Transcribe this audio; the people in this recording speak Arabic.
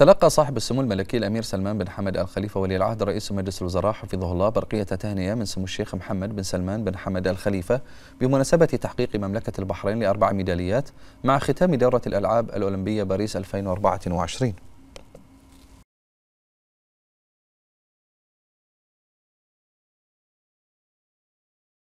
تلقى صاحب السمو الملكي الامير سلمان بن حمد ال خليفه ولي العهد رئيس مجلس الوزراء حفظه الله برقيه تهنئه من سمو الشيخ محمد بن سلمان بن حمد ال خليفه بمناسبه تحقيق مملكه البحرين لاربع ميداليات مع ختام دوره الالعاب الاولمبيه باريس 2024